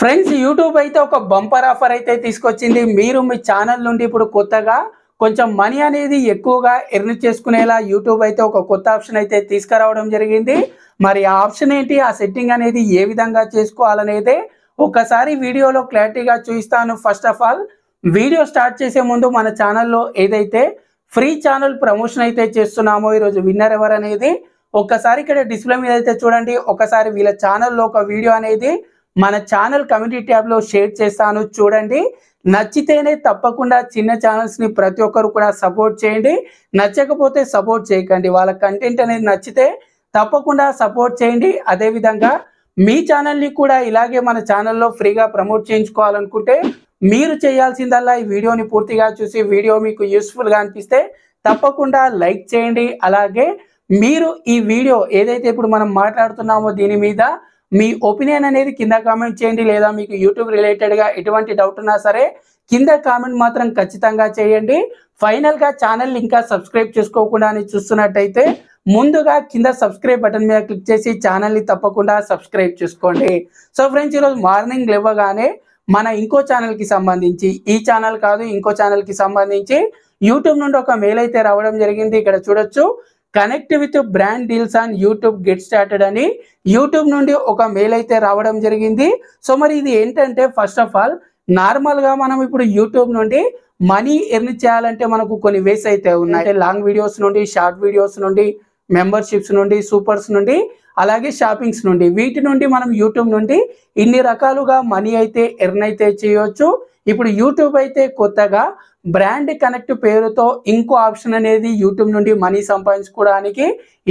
friends YouTube అయితే ఒక bumper offer అయితే తీసుకొచ్చింది మీరు మీ ఛానల్ నుండి ఇప్పుడు కొత్తగా కొంచెం మనీ అనేది ఎక్కువగా ఎర్న్ చేసుకునేలా యూట్యూబ్ అయితే ఒక కొత్త ఆప్షన్ అయితే తీసుకురావడం జరిగింది మరి ఆ ఆప్షన్ ఏంటి ఆ సెట్టింగ్ అనేది ఏ విధంగా చేసుకోవాలనేదే ఒకసారి వీడియోలో క్లారిటీగా చూపిస్తాను first of all video start చేసే ముందు మన ఛానల్లో ఏదైతే ఫ్రీ ఛానల్ ప్రమోషన్ అయితే చేస్తున్నామో ఈరోజు విన్నర్ ఎవరు అనేది ఒక్కసారి ఇక్కడ డిస్ప్లే మీద అయితే చూడండి ఒకసారి వీళ్ళ ఛానల్లో ఒక వీడియో అనేది మన ఛానల్ కమ్యూనిటీ ట్యాబ్లో షేర్ చేస్తాను చూడండి నచ్చితేనే తప్పకుండా చిన్న ఛానల్స్ని ప్రతి ఒక్కరు కూడా సపోర్ట్ చేయండి నచ్చకపోతే సపోర్ట్ చేయకండి వాళ్ళ కంటెంట్ అనేది నచ్చితే తప్పకుండా సపోర్ట్ చేయండి అదేవిధంగా మీ ఛానల్ని కూడా ఇలాగే మన ఛానల్లో ఫ్రీగా ప్రమోట్ చేయించుకోవాలనుకుంటే మీరు చేయాల్సిందల్లా ఈ వీడియోని పూర్తిగా చూసి వీడియో మీకు యూస్ఫుల్గా అనిపిస్తే తప్పకుండా లైక్ చేయండి అలాగే మీరు ఈ వీడియో ఏదైతే ఇప్పుడు మనం మాట్లాడుతున్నామో దీని మీద మీ ఒపీనియన్ అనేది కింద కామెంట్ చేయండి లేదా మీకు యూట్యూబ్ రిలేటెడ్గా ఎటువంటి డౌట్ ఉన్నా సరే కింద కామెంట్ మాత్రం ఖచ్చితంగా చేయండి ఫైనల్గా ఛానల్ ఇంకా సబ్స్క్రైబ్ చేసుకోకుండా అని చూస్తున్నట్టయితే ముందుగా కింద సబ్స్క్రైబ్ బటన్ మీద క్లిక్ చేసి ఛానల్ని తప్పకుండా సబ్స్క్రైబ్ చేసుకోండి సో ఫ్రెండ్స్ ఈరోజు మార్నింగ్ లేవగానే మన ఇంకో ఛానల్కి సంబంధించి ఈ ఛానల్ కాదు ఇంకో ఛానల్కి సంబంధించి యూట్యూబ్ నుండి ఒక మెయిల్ అయితే రావడం జరిగింది ఇక్కడ చూడొచ్చు connect with brand deals on YouTube get started అని యూట్యూబ్ నుండి ఒక మెయిల్ అయితే రావడం జరిగింది సో మరి ఇది ఏంటంటే ఫస్ట్ ఆఫ్ ఆల్ నార్మల్గా మనం ఇప్పుడు యూట్యూబ్ నుండి మనీ ఎర్న్ చేయాలంటే మనకు కొన్ని వేస్ అయితే ఉన్నాయి లాంగ్ వీడియోస్ నుండి షార్ట్ వీడియోస్ నుండి మెంబర్షిప్స్ నుండి సూపర్స్ నుండి అలాగే షాపింగ్స్ నుండి వీటి నుండి మనం యూట్యూబ్ నుండి ఇన్ని రకాలుగా మనీ అయితే ఎర్న్ అయితే చేయవచ్చు ఇప్పుడు యూట్యూబ్ అయితే కొత్తగా బ్రాండ్ కనెక్ట్ పేరుతో ఇంకో ఆప్షన్ అనేది యూట్యూబ్ నుండి మనీ సంపాదించుకోవడానికి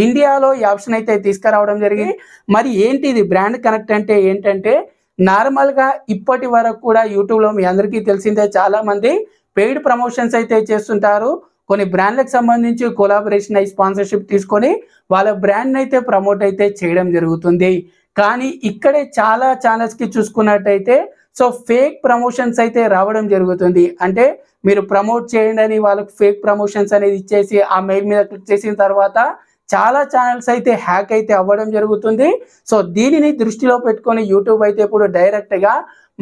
ఇండియాలో ఈ ఆప్షన్ అయితే తీసుకురావడం జరిగింది మరి ఏంటి ఇది బ్రాండ్ కనెక్ట్ అంటే ఏంటంటే నార్మల్గా ఇప్పటి వరకు కూడా యూట్యూబ్లో మీ అందరికీ తెలిసిందే చాలామంది పెయిడ్ ప్రమోషన్స్ అయితే చేస్తుంటారు కొన్ని బ్రాండ్లకు సంబంధించి కొలాబరేషన్ అయి స్పాన్సర్షిప్ తీసుకొని వాళ్ళ బ్రాండ్ని అయితే ప్రమోట్ అయితే చేయడం జరుగుతుంది కానీ ఇక్కడే చాలా ఛానల్స్కి చూసుకున్నట్టయితే సో ఫేక్ ప్రమోషన్స్ అయితే రావడం జరుగుతుంది అంటే మీరు ప్రమోట్ చేయండి అని వాళ్ళకి ఫేక్ ప్రమోషన్స్ అనేది ఇచ్చేసి ఆ మెయిల్ మీద క్లిక్ చేసిన తర్వాత చాలా ఛానల్స్ అయితే హ్యాక్ అయితే అవ్వడం జరుగుతుంది సో దీనిని దృష్టిలో పెట్టుకొని యూట్యూబ్ అయితే ఇప్పుడు డైరెక్ట్గా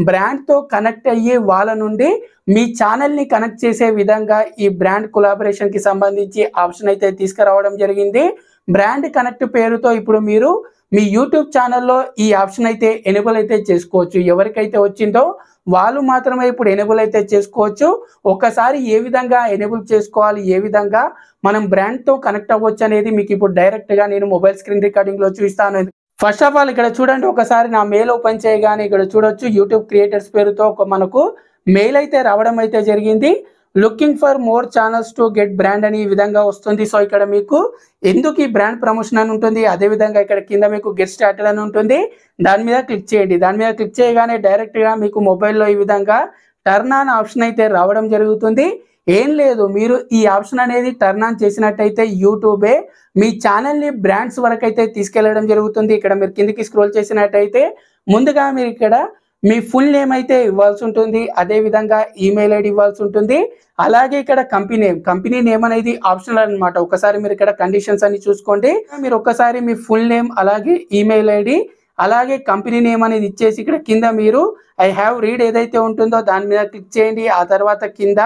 బ్రాండ్తో కనెక్ట్ అయ్యి వాళ్ళ నుండి మీ ఛానల్ని కనెక్ట్ చేసే విధంగా ఈ బ్రాండ్ కొలాబరేషన్కి సంబంధించి ఆప్షన్ అయితే తీసుకురావడం జరిగింది బ్రాండ్ కనెక్ట్ పేరుతో ఇప్పుడు మీరు మీ యూట్యూబ్ ఛానల్లో ఈ ఆప్షన్ అయితే ఎనేబుల్ అయితే చేసుకోవచ్చు ఎవరికైతే వచ్చిందో వాళ్ళు మాత్రమే ఇప్పుడు ఎనేబుల్ అయితే చేసుకోవచ్చు ఒకసారి ఏ విధంగా ఎనేబుల్ చేసుకోవాలి ఏ విధంగా మనం బ్రాండ్తో కనెక్ట్ అవ్వచ్చు అనేది మీకు ఇప్పుడు డైరెక్ట్గా నేను మొబైల్ స్క్రీన్ రికార్డింగ్లో చూస్తాను ఫస్ట్ ఆఫ్ ఆల్ ఇక్కడ చూడండి ఒకసారి నా మెయిల్ ఓపెన్ చేయగానే ఇక్కడ చూడొచ్చు యూట్యూబ్ క్రియేటర్స్ పేరుతో ఒక మనకు మెయిల్ అయితే రావడం అయితే జరిగింది looking for more channels to get brand అని ఈ విధంగా వస్తుంది సో ఇక్కడ మీకు ఎందుకు ఈ బ్రాండ్ ప్రమోషన్ అని ఉంటుంది అదేవిధంగా ఇక్కడ కింద మీకు గెట్ స్టార్టర్ అని ఉంటుంది దాని మీద క్లిక్ చేయండి దాని మీద క్లిక్ చేయగానే డైరెక్ట్గా మీకు మొబైల్లో ఈ విధంగా టర్న్ ఆన్ ఆప్షన్ అయితే రావడం జరుగుతుంది ఏం లేదు మీరు ఈ ఆప్షన్ అనేది టర్న్ ఆన్ చేసినట్టయితే యూట్యూబే మీ ఛానల్ని బ్రాండ్స్ వరకు అయితే తీసుకెళ్లడం జరుగుతుంది ఇక్కడ మీరు కిందికి స్క్రోల్ చేసినట్టయితే ముందుగా మీరు ఇక్కడ మీ ఫుల్ నేమ్ అయితే ఇవ్వాల్సి ఉంటుంది అదేవిధంగా ఈమెయిల్ ఐడి ఇవ్వాల్సి ఉంటుంది అలాగే ఇక్కడ కంపెనీ నేమ్ కంపెనీ నేమ్ అనేది ఆప్షనల్ అనమాట ఒకసారి మీరు ఇక్కడ కండిషన్స్ అన్ని చూసుకోండి మీరు ఒక్కసారి మీ ఫుల్ నేమ్ అలాగే ఈమెయిల్ ఐడి అలాగే కంపెనీ నేమ్ అనేది ఇచ్చేసి ఇక్కడ కింద మీరు ఐ హ్యావ్ రీడ్ ఏదైతే ఉంటుందో దాని మీద క్లిక్ చేయండి ఆ తర్వాత కింద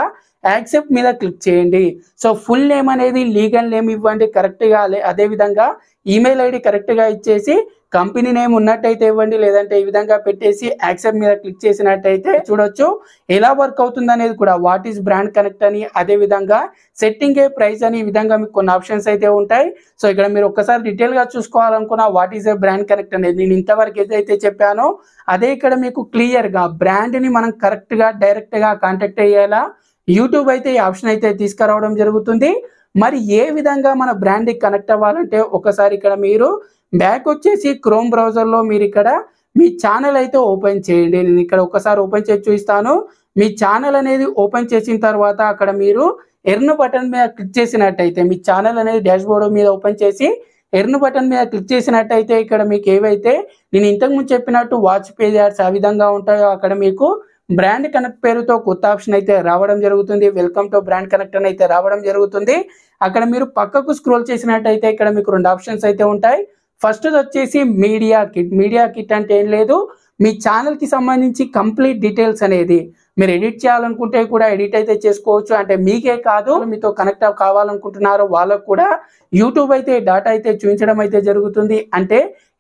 యాక్సెప్ట్ మీద క్లిక్ చేయండి సో ఫుల్ నేమ్ అనేది లీగల్ నేమ్ ఇవ్వండి కరెక్ట్గా అదేవిధంగా ఈమెయిల్ ఐడి కరెక్ట్గా ఇచ్చేసి కంపెనీ నేమ్ ఉన్నట్టయితే ఇవ్వండి లేదంటే ఈ విధంగా పెట్టేసి యాక్సెప్ట్ మీద క్లిక్ చేసినట్టయితే చూడొచ్చు ఎలా వర్క్ అవుతుంది అనేది కూడా వాట్ ఈస్ బ్రాండ్ కనెక్ట్ అని అదే విధంగా సెట్టింగ్ ఏ ప్రైస్ అని ఈ విధంగా మీకు కొన్ని ఆప్షన్స్ అయితే ఉంటాయి సో ఇక్కడ మీరు ఒక్కసారి డీటెయిల్ గా చూసుకోవాలనుకున్న what is a brand connect అనేది నేను ఇంతవరకు ఏదైతే చెప్పానో అదే ఇక్కడ మీకు క్లియర్ గా బ్రాండ్ ని మనం కరెక్ట్ గా డైరెక్ట్ గా కాంటాక్ట్ అయ్యేలా యూట్యూబ్ అయితే ఈ ఆప్షన్ అయితే తీసుకురావడం జరుగుతుంది మరి ఏ విధంగా మన బ్రాండ్కి కనెక్ట్ అవ్వాలంటే ఒకసారి ఇక్కడ మీరు బ్యాక్ వచ్చేసి క్రోమ్ బ్రౌజర్లో మీరు ఇక్కడ మీ ఛానల్ అయితే ఓపెన్ చేయండి నేను ఇక్కడ ఒకసారి ఓపెన్ చేసి చూపిస్తాను మీ ఛానల్ అనేది ఓపెన్ చేసిన తర్వాత అక్కడ మీరు ఎర్న్ బటన్ మీద క్లిక్ చేసినట్టయితే మీ ఛానల్ అనేది డాష్ బోర్డు మీద ఓపెన్ చేసి ఎర్న్ బటన్ మీద క్లిక్ చేసినట్టయితే ఇక్కడ మీకు ఏవైతే నేను ఇంతకుముందు చెప్పినట్టు వాచ్ పేజ్ యాడ్స్ ఆ విధంగా ఉంటాయో అక్కడ మీకు బ్రాండ్ కనెక్ట్ పేరుతో కొత్త ఆప్షన్ అయితే రావడం జరుగుతుంది వెల్కమ్ టు బ్రాండ్ కనెక్ట్ అని అయితే రావడం జరుగుతుంది అక్కడ మీరు పక్కకు స్క్రోల్ చేసినట్టయితే ఇక్కడ మీకు రెండు ఆప్షన్స్ అయితే ఉంటాయి ఫస్ట్ వచ్చేసి మీడియా కిట్ మీడియా కిట్ అంటే ఏం లేదు మీ ఛానల్కి సంబంధించి కంప్లీట్ డీటెయిల్స్ అనేది మీరు ఎడిట్ చేయాలనుకుంటే కూడా ఎడిట్ అయితే చేసుకోవచ్చు అంటే మీకే కాదు మీతో కనెక్ట్ కావాలనుకుంటున్నారో వాళ్ళకు కూడా యూట్యూబ్ అయితే డాటా అయితే చూపించడం అయితే జరుగుతుంది అంటే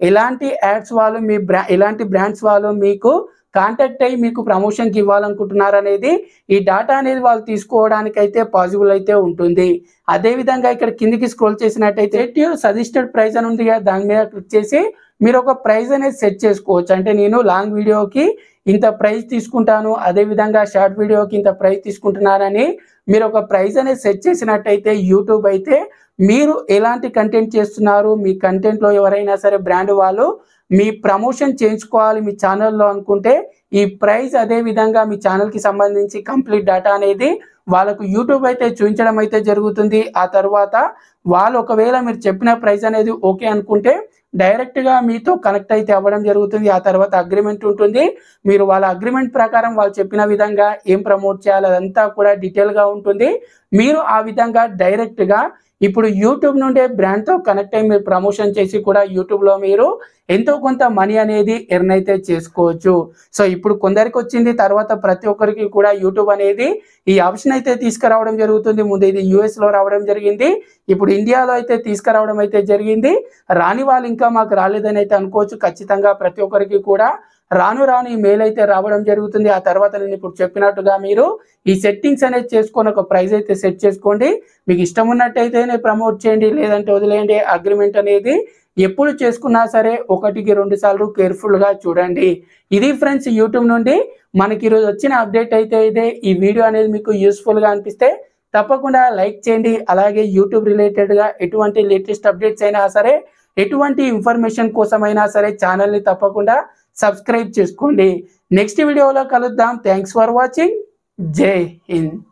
ఎలాంటి యాడ్స్ వాళ్ళు మీ బ్రా ఎలాంటి బ్రాండ్స్ వాళ్ళు మీకు కాంటాక్ట్ అయ్యి మీకు ప్రమోషన్కి ఇవ్వాలనుకుంటున్నారనేది ఈ డేటా అనేది వాళ్ళు తీసుకోవడానికి అయితే పాసిబుల్ అయితే ఉంటుంది అదేవిధంగా ఇక్కడ కిందికి స్క్రోల్ చేసినట్టయితే సజెస్టెడ్ ప్రైస్ అని ఉంది కదా దాని మీద క్లిక్ చేసి మీరు ఒక ప్రైజ్ అనేది సెట్ చేసుకోవచ్చు అంటే నేను లాంగ్ వీడియోకి ఇంత ప్రైజ్ తీసుకుంటాను అదేవిధంగా షార్ట్ వీడియోకి ఇంత ప్రైజ్ తీసుకుంటున్నానని మీరు ఒక ప్రైజ్ అనేది సెట్ చేసినట్టయితే యూట్యూబ్ అయితే మీరు ఎలాంటి కంటెంట్ చేస్తున్నారు మీ కంటెంట్లో ఎవరైనా సరే బ్రాండ్ వాళ్ళు మీ ప్రమోషన్ చేయించుకోవాలి మీ ఛానల్లో అనుకుంటే ఈ ప్రైజ్ అదే విధంగా మీ ఛానల్కి సంబంధించి కంప్లీట్ డేటా అనేది వాళ్ళకు యూట్యూబ్ అయితే చూపించడం అయితే జరుగుతుంది ఆ తర్వాత వాళ్ళు ఒకవేళ మీరు చెప్పిన ప్రైజ్ అనేది ఓకే అనుకుంటే డైరెక్ట్గా మీతో కనెక్ట్ అయితే అవ్వడం జరుగుతుంది ఆ తర్వాత అగ్రిమెంట్ ఉంటుంది మీరు వాళ్ళ అగ్రిమెంట్ ప్రకారం వాళ్ళు చెప్పిన విధంగా ఏం ప్రమోట్ చేయాలి అదంతా కూడా డీటెయిల్గా ఉంటుంది మీరు ఆ విధంగా డైరెక్ట్గా ఇప్పుడు యూట్యూబ్ నుండే బ్రాండ్తో కనెక్ట్ అయ్యి మీరు ప్రమోషన్ చేసి కూడా యూట్యూబ్లో మీరు ఎంతో కొంత మనీ అనేది ఎర్న్ అయితే చేసుకోవచ్చు సో ఇప్పుడు కొందరికి వచ్చింది తర్వాత ప్రతి ఒక్కరికి కూడా యూట్యూబ్ అనేది ఈ ఆప్షన్ అయితే తీసుకురావడం జరుగుతుంది ముందు ఇది యూఎస్లో రావడం జరిగింది ఇప్పుడు ఇండియాలో అయితే తీసుకురావడం అయితే జరిగింది రాని వాళ్ళు ఇంకా మాకు రాలేదని అయితే అనుకోవచ్చు ఖచ్చితంగా ప్రతి ఒక్కరికి కూడా రాను రాను ఈ మెయిల్ అయితే రావడం జరుగుతుంది ఆ తర్వాత నేను ఇప్పుడు చెప్పినట్టుగా మీరు ఈ సెట్టింగ్స్ అనేది చేసుకొని ఒక ప్రైజ్ అయితే సెట్ చేసుకోండి మీకు ఇష్టం ఉన్నట్టయితేనే ప్రమోట్ చేయండి లేదంటే వదిలేయండి అగ్రిమెంట్ అనేది ఎప్పుడు చేసుకున్నా సరే ఒకటికి రెండు సార్లు కేర్ఫుల్గా చూడండి ఇది ఫ్రెండ్స్ యూట్యూబ్ నుండి మనకి ఈరోజు వచ్చిన అప్డేట్ అయితే ఇదే ఈ వీడియో అనేది మీకు యూస్ఫుల్గా అనిపిస్తే తప్పకుండా లైక్ చేయండి అలాగే యూట్యూబ్ రిలేటెడ్గా ఎటువంటి లేటెస్ట్ అప్డేట్స్ అయినా సరే ఎటువంటి ఇన్ఫర్మేషన్ కోసమైనా సరే ఛానల్ని తప్పకుండా సబ్స్క్రైబ్ చేసుకోండి నెక్స్ట్ వీడియోలో కలుద్దాం థ్యాంక్స్ ఫర్ వాచింగ్ జై హింద్